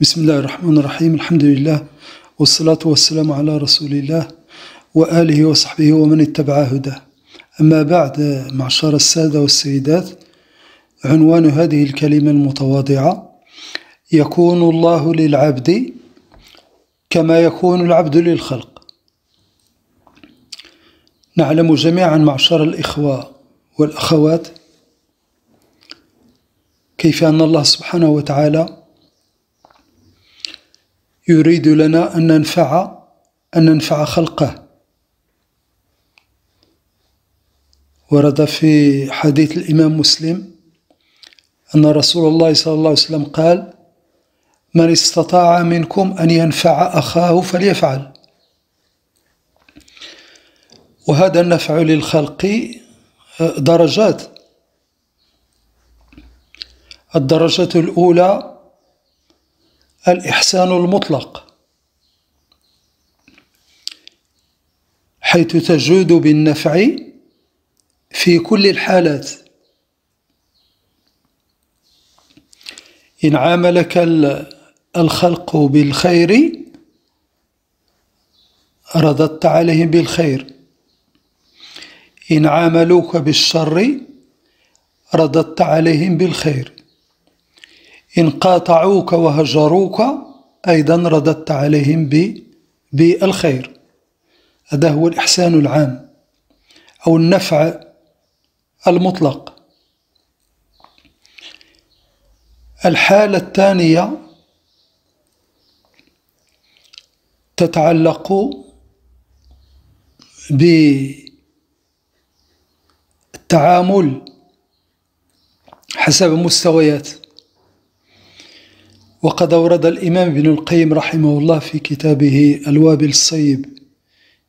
بسم الله الرحمن الرحيم الحمد لله والصلاة والسلام على رسول الله وآله وصحبه ومن اتبع هداه أما بعد معشر السادة والسيدات عنوان هذه الكلمة المتواضعة يكون الله للعبد كما يكون العبد للخلق نعلم جميعا معشر الإخوة والأخوات كيف أن الله سبحانه وتعالى يريد لنا أن ننفع أن ننفع خلقه ورد في حديث الإمام مسلم أن رسول الله صلى الله عليه وسلم قال من استطاع منكم أن ينفع أخاه فليفعل وهذا النفع للخلق آه، درجات الدرجة الأولى الإحسان المطلق حيث تجود بالنفع في كل الحالات إن عاملك الخلق بالخير رددت عليهم بالخير إن عاملوك بالشر رددت عليهم بالخير إن قاطعوك وهجروك أيضا رددت عليهم بالخير هذا هو الإحسان العام أو النفع المطلق الحالة الثانية تتعلق بالتعامل حسب مستويات وقد أورد الإمام ابن القيم رحمه الله في كتابه الوابل الصيب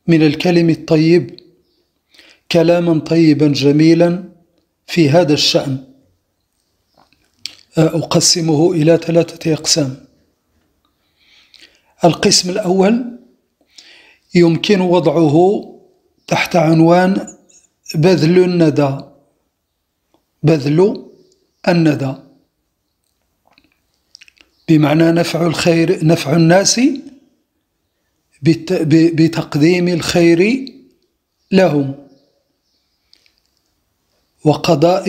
من الكلم الطيب كلاما طيبا جميلا في هذا الشأن أه، أقسمه إلى ثلاثة أقسام القسم الأول يمكن وضعه تحت عنوان بذل الندى بذل الندى بمعنى نفع الخير نفع الناس بتقديم الخير لهم وقضاء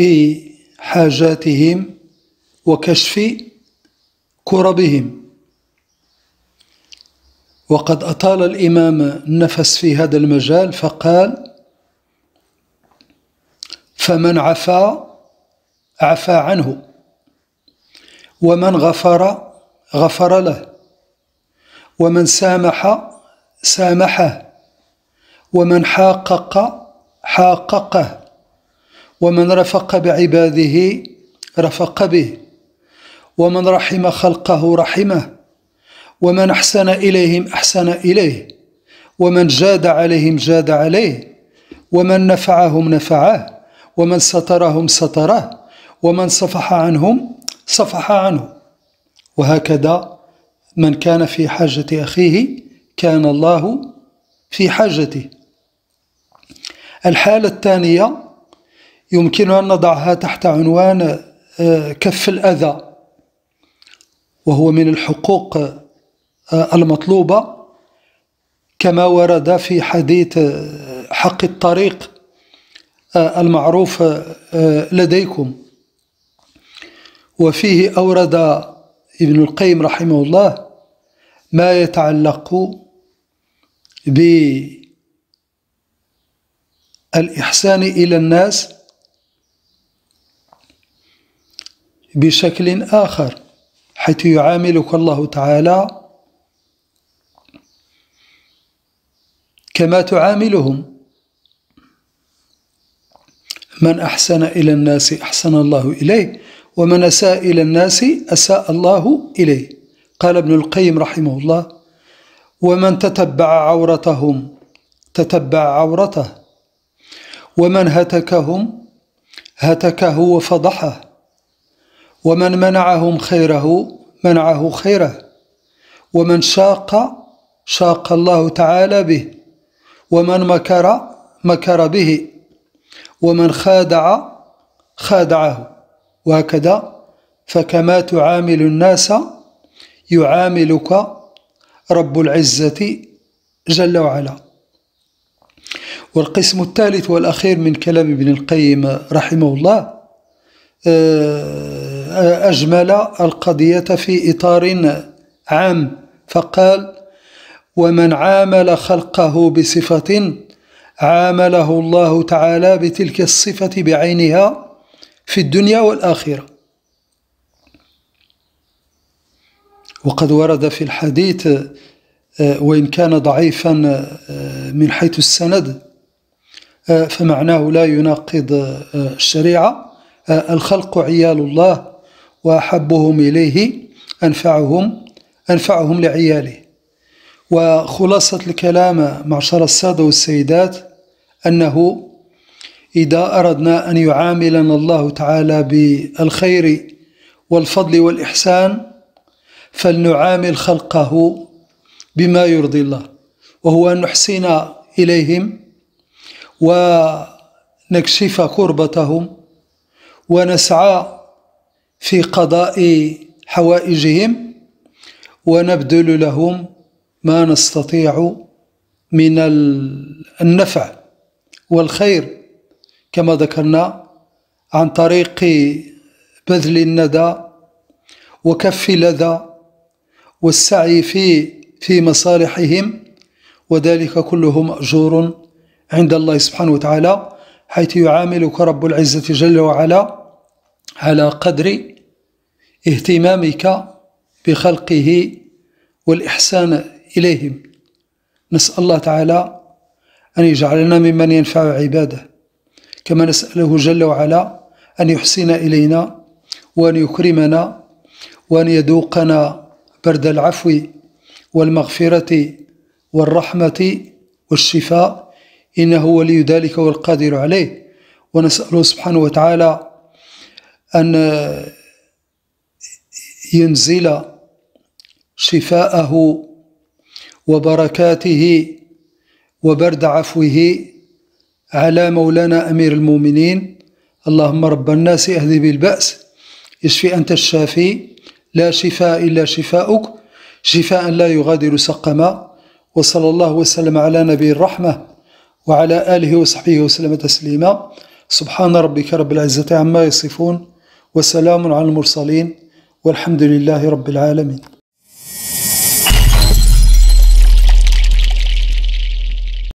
حاجاتهم وكشف كربهم وقد أطال الإمام النفس في هذا المجال فقال فمن عفا عفا عنه ومن غفر غفر له ومن سامح سامحه ومن حاقق حاققه ومن رفق بعباده رفق به ومن رحم خلقه رحمه ومن احسن اليهم احسن اليه ومن جاد عليهم جاد عليه ومن نفعهم نفعه ومن سترهم ستره ومن صفح عنهم صفح عنه وهكذا من كان في حاجة أخيه كان الله في حاجته الحالة الثانية يمكن أن نضعها تحت عنوان آه، كف الأذى وهو من الحقوق آه، المطلوبة كما ورد في حديث آه، حق الطريق المعروف لديكم وفيه أورد ابن القيم رحمه الله ما يتعلق بالإحسان إلى الناس بشكل آخر حيث يعاملك الله تعالى كما تعاملهم من أحسن إلى الناس أحسن الله إليه ومن أساء إلى الناس أساء الله إليه قال ابن القيم رحمه الله ومن تتبع عورتهم تتبع عورته ومن هتكهم هتكه وفضحه ومن منعهم خيره منعه خيره ومن شاق شاق الله تعالى به ومن مكر مكر به ومن خادع خادعه وهكذا فكما تعامل الناس يعاملك رب العزة جل وعلا والقسم الثالث والأخير من كلام ابن القيم رحمه الله آه، أجمل القضية في إطار عام فقال ومن عامل خلقه بصفة عامله الله تعالى بتلك الصفة بعينها في الدنيا والآخرة وقد ورد في الحديث آه، وإن كان ضعيفا آه، من حيث السند آه، فمعناه لا يناقض الشريعة الخلق عيال الله وأحبهم إليه أنفعهم أنفعهم لعياله وخلاصة الكلام معشر السادة والسيدات أنه إذا أردنا أن يعاملنا الله تعالى بالخير والفضل والإحسان فلنعامل خلقه بما يرضي الله وهو أن نحسن إليهم ونكشف كربتهم ونسعى في قضاء حوائجهم ونبذل لهم ما نستطيع من النفع والخير كما ذكرنا عن طريق بذل الندى وكف لذى والسعي في في مصالحهم وذلك كله مأجور عند الله سبحانه وتعالى حيث يعاملك رب العزة جل وعلا على قدر اهتمامك بخلقه والإحسان إليهم نسأل الله تعالى أن يجعلنا ممن ينفع عباده كما نسأله جل وعلا أن يحسن إلينا وأن يكرمنا وأن يذوقنا برد العفو والمغفرة والرحمة والشفاء إنه ولي ذلك والقادر عليه ونسأله سبحانه وتعالى أن ينزل شفاءه وبركاته وبرد عفوه على مولانا أمير المؤمنين اللهم رب الناس أهدي بالبأس اشفي أنت الشافي لا شفاء إلا شفاؤك شفاء لا يغادر سقما وصلى الله وسلم على نبي الرحمة وعلى آله وصحبه وسلم تسليما سبحان ربك رب العزة عما يصفون وسلام على المرسلين والحمد لله رب العالمين